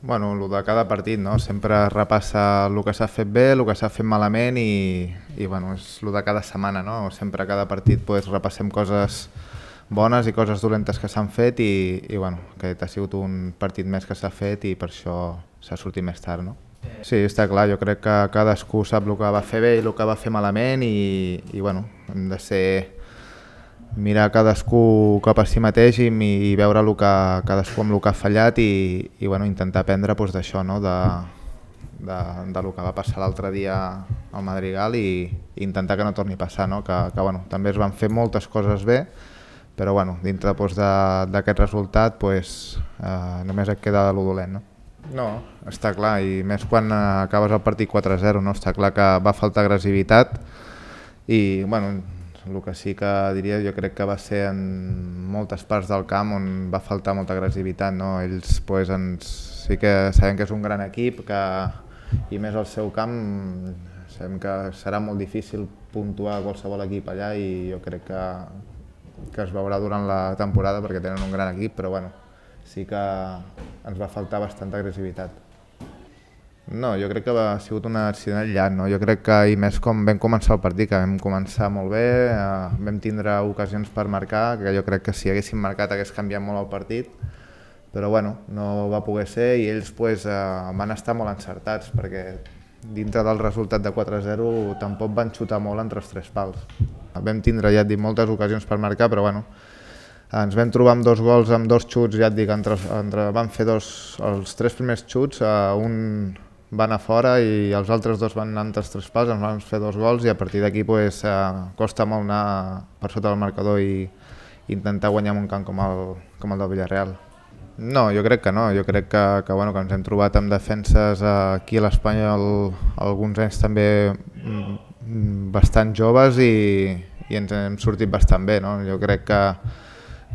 Bueno, el de cada partit, no? Sempre repassa el que s'ha fet bé, el que s'ha fet malament i, i bueno, és el de cada setmana, no? Sempre a cada partit pues, repassem coses bones i coses dolentes que s'han fet i, i bueno, aquest ha sigut un partit més que s'ha fet i per això s'ha sortit més tard, no? Sí, està clar, jo crec que cadascú sap el que va fer bé i el que va fer malament i, i bueno, hem de ser mirar cadascú cap a si mateix i, i veure el que, cadascú amb el que ha fallat i, i bueno, intentar aprendre pues, d'això, no? de, de, de lo que va passar l'altre dia al Madrigal i, i intentar que no torni a passar, no? que, que bueno, també es van fer moltes coses bé, però bueno, dintre d'aquest resultat pues, eh, només et queda el dolent. No? no, està clar, i més quan eh, acabes el partit 4-0, no? està clar que va faltar agressivitat i bueno, el que sí que diria jo crec que va ser en moltes parts del camp on va faltar molta agressivitat. No? Ells pues, ens, sí que sabem que és un gran equip que, i més al seu camp sabem que serà molt difícil puntuar qualsevol equip allà i jo crec que, que es veurà durant la temporada perquè tenen un gran equip, però bueno, sí que ens va faltar bastanta agressivitat. No, jo crec que ha sigut un accident llarg, no? Jo crec que, i més com vam començar el partit, que vam començar molt bé, eh, vam tindre ocasions per marcar, que jo crec que si haguéssim marcat hagués canviat molt el partit, però bueno, no va poder ser i ells pues, eh, van estar molt encertats, perquè dintre del resultat de 4-0 tampoc van xutar molt entre els tres pals. Vam tindre, ja et dic, moltes ocasions per marcar, però bueno, ens vam trobar amb dos gols, amb dos xuts, ja et dic, entre, entre, vam fer dos, els tres primers xuts, eh, un, va anar fora i els altres dos van anar en tres traspàs, ens van fer dos gols i a partir d'aquí pues, eh, costa molt anar per sota del marcador i intentar guanyar un camp com el, com el del Villarreal. No, jo crec que no. Jo crec que, que, bueno, que ens hem trobat amb defenses eh, aquí a l'Espanyol alguns anys també mm, bastant joves i, i ens hem sortit bastant bé. No? Jo crec que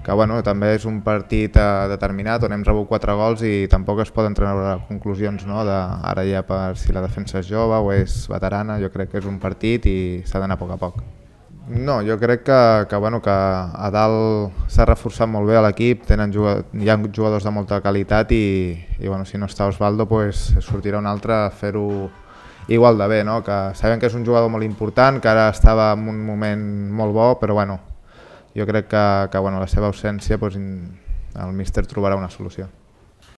que bueno, també és un partit eh, determinat on hem rebut quatre gols i tampoc es poden treure conclusions no? de, ara ja per si la defensa és jove o és veterana, jo crec que és un partit i s'ha d'anar a poc a poc. No, jo crec que, que, bueno, que a dalt s'ha reforçat molt bé l'equip, hi ha jugadors de molta qualitat i, i bueno, si no està Osvaldo pues, sortirà un altre a fer-ho igual de bé, no? que sabem que és un jugador molt important, que ara estava en un moment molt bo, però bueno, jo crec que, que bueno, la seva ausència doncs, el míster trobarà una solució.